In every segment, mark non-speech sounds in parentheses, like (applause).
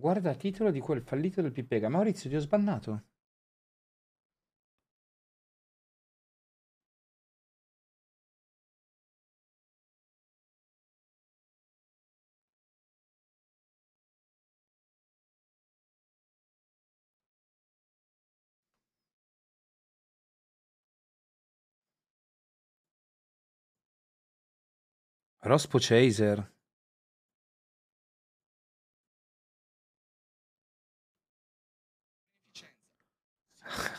Guarda il titolo di quel fallito del Pippega. Maurizio, ti ho sbannato. Rospo Chaser.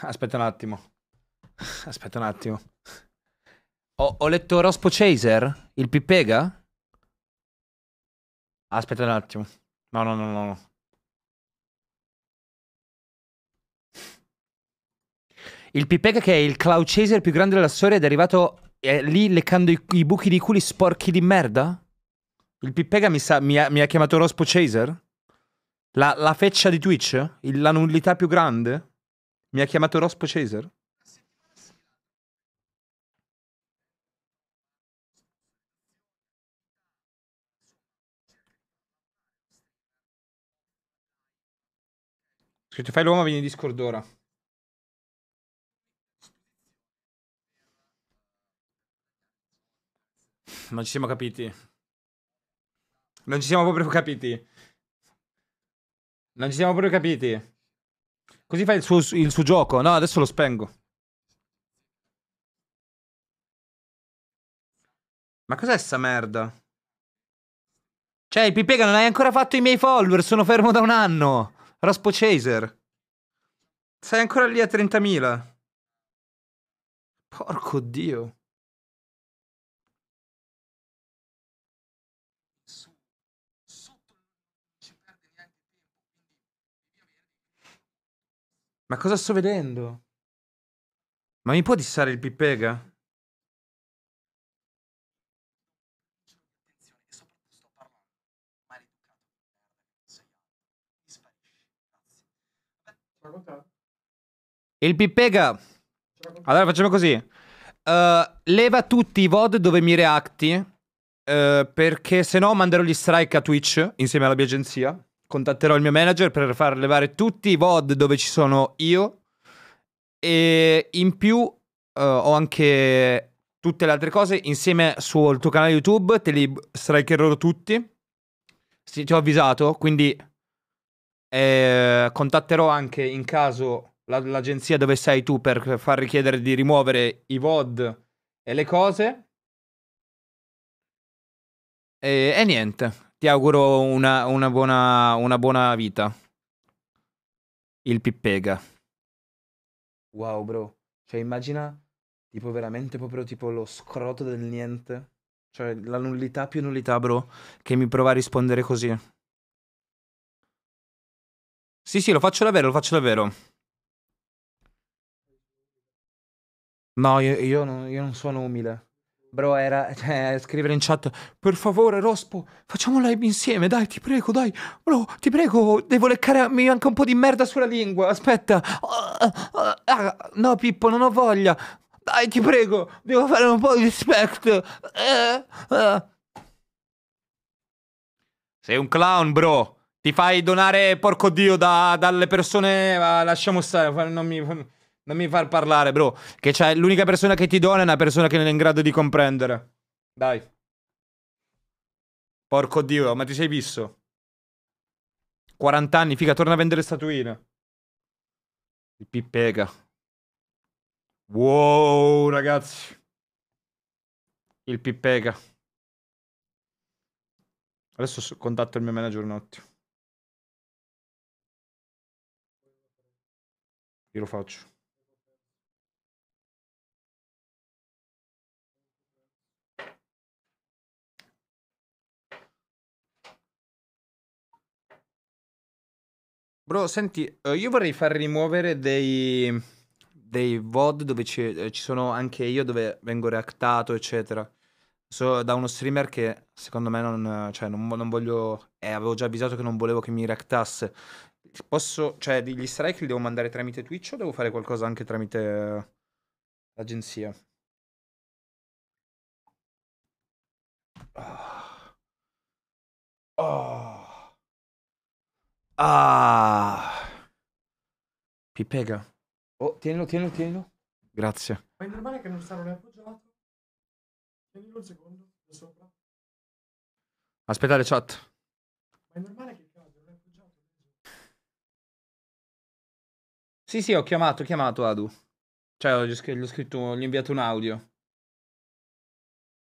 Aspetta un attimo. Aspetta un attimo. Ho, ho letto Rospo Chaser, il Pipega. Aspetta un attimo. No, no, no, no, no. Il Pipega che è il cloud chaser più grande della storia ed è arrivato è lì leccando i, i, buchi di culi sporchi di merda? Il Pipega mi, sa, mi, ha, mi ha, chiamato Rospo Chaser? La, la feccia di Twitch? Il, la nullità più grande? Mi ha chiamato Rospo Chaser? Scritto fai l'uomo, vieni in Discord ora. Non ci siamo capiti. Non ci siamo proprio capiti. Non ci siamo proprio capiti. Così fai il suo, il suo gioco. No, adesso lo spengo. Ma cos'è sta merda? Cioè, il Pipega non hai ancora fatto i miei follower, sono fermo da un anno. Raspo Chaser. Sei ancora lì a 30.000. Porco Dio. Ma cosa sto vedendo? Ma mi può dissare il pippega? Il pipega. Allora facciamo così. Uh, leva tutti i VOD dove mi reacti. Uh, perché se no manderò gli strike a Twitch insieme alla mia agenzia contatterò il mio manager per far levare tutti i VOD dove ci sono io e in più uh, ho anche tutte le altre cose insieme sul tuo canale YouTube, te li strikerò tutti. Sì, ti ho avvisato, quindi eh, contatterò anche in caso l'agenzia dove sei tu per far richiedere di rimuovere i VOD e le cose. E, e niente. Ti auguro una, una, buona, una buona vita. Il Pippega. Wow, bro. Cioè, immagina, tipo, veramente proprio tipo lo scroto del niente. Cioè, la nullità più nullità, bro, che mi prova a rispondere così. Sì, sì, lo faccio davvero, lo faccio davvero. No, io, io, non, io non sono umile. Bro, era (laughs) cioè, scrivere in chat, per favore Rospo, facciamo live insieme, dai, ti prego, dai, bro, ti prego, devo leccare, anche un po' di merda sulla lingua, aspetta, oh, oh, oh, no Pippo, non ho voglia, dai, ti prego, devo fare un po' di respect. Eh, eh. Sei un clown, bro, ti fai donare, porco dio, da, dalle persone, lasciamo stare, non mi... Non mi far parlare, bro. Che c'è l'unica persona che ti dona è una persona che non è in grado di comprendere. Dai. Porco dio, ma ti sei visto? 40 anni, figa, torna a vendere statuine. Il pippega. Wow, ragazzi. Il pippega. Adesso contatto il mio manager un attimo. Io lo faccio. Bro, senti, eh, io vorrei far rimuovere dei, dei VOD dove ci, eh, ci, sono anche io, dove vengo reactato, eccetera. So, da uno streamer che secondo me non, cioè, non, non voglio... Eh, avevo già avvisato che non volevo che mi reactasse. Posso... Cioè, gli strike li devo mandare tramite Twitch o devo fare qualcosa anche tramite eh, l'agenzia? Oh. oh. Ah. Pippega. Oh, tienilo, tienilo, tienilo. Grazie. Ma è normale che non sarò neappoggiato? Tienilo un secondo, da sopra. Aspettate, chat. Ma è normale che cade, non è appoggiato? Sì, sì, ho chiamato, ho chiamato Adu. Cioè, gli ho scritto, gli ho, scritto, gli ho inviato un audio.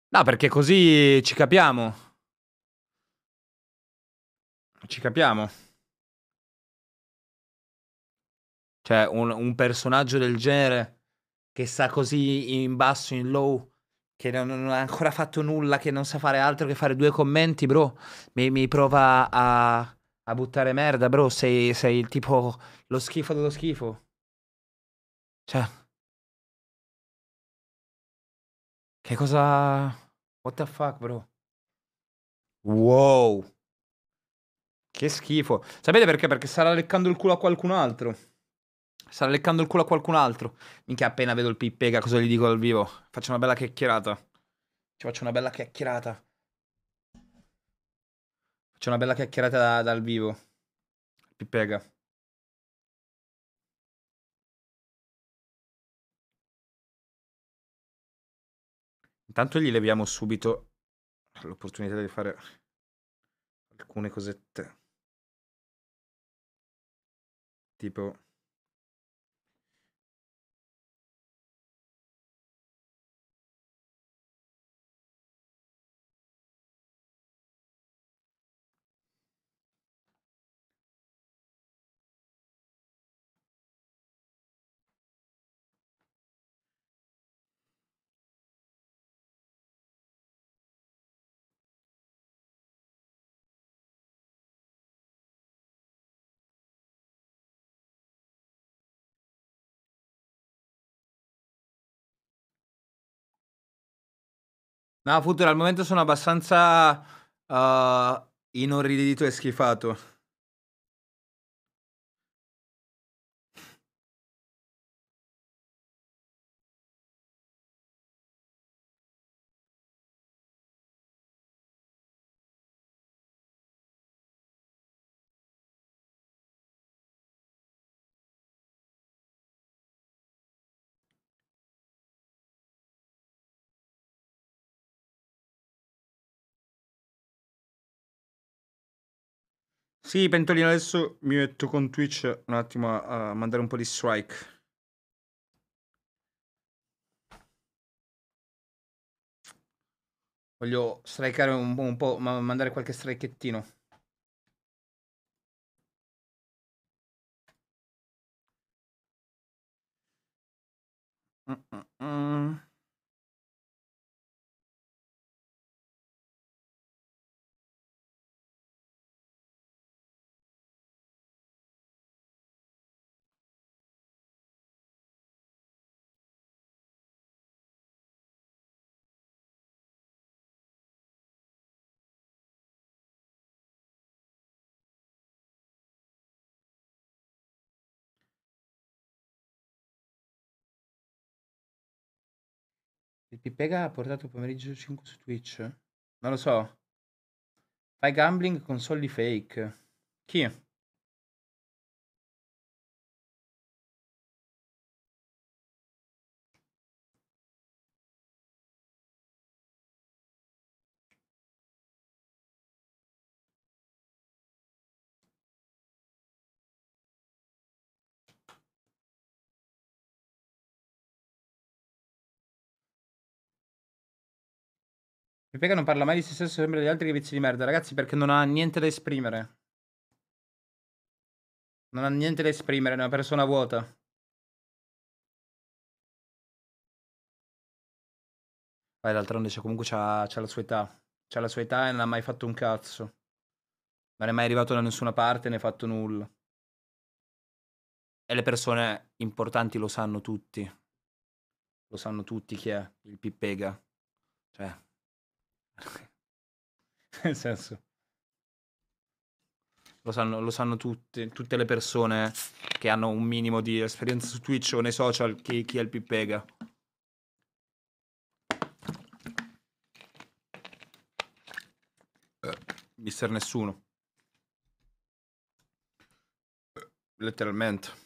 No, perché così ci capiamo. Ci capiamo. Cioè, un, un personaggio del genere che sta così in basso, in low, che non, non, ha ancora fatto nulla, che non sa fare altro che fare due commenti, bro, mi, mi prova a, a, buttare merda, bro, sei, sei il tipo lo schifo dello schifo. Cioè... Che cosa... What the fuck, bro? Wow. Che schifo. Sapete perché? Perché starà leccando il culo a qualcun altro. Sarà leccando il culo a qualcun altro. Minchia, appena vedo il Pippega, cosa gli dico dal vivo? Faccio una bella chiacchierata. Ci faccio una bella chiacchierata. Faccio una bella chiacchierata da, dal vivo. Pippega. Intanto gli leviamo subito l'opportunità di fare alcune cosette. Tipo... No, appunto, al momento sono abbastanza uh, inorridito e schifato. Sì, Pentolino, adesso mi metto con Twitch un attimo a, mandare un po' di strike. Voglio strikeare un, po', un po' mandare qualche strikettino. Pipega ha portato pomeriggio 5 su Twitch. Non lo so. Fai gambling con soldi fake. Chi? Pepega non parla mai di se stesso, sembra degli altri che vizi di merda, ragazzi, perché non ha niente da esprimere. Non ha niente da esprimere, è una persona vuota. Vai, d'altronde, cioè, comunque c'ha, la sua età. C'ha la sua età e non ha mai fatto un cazzo. Non è mai arrivato da nessuna parte, né fatto nulla. E le persone importanti lo sanno tutti. Lo sanno tutti chi è il Pippega. Cioè... (laughs) Nel senso. Lo sanno, lo sanno tutte, tutte, le persone che hanno un minimo di esperienza su Twitch o nei social chi, chi è il Pippega. Eh, mister Nessuno. Eh, letteralmente.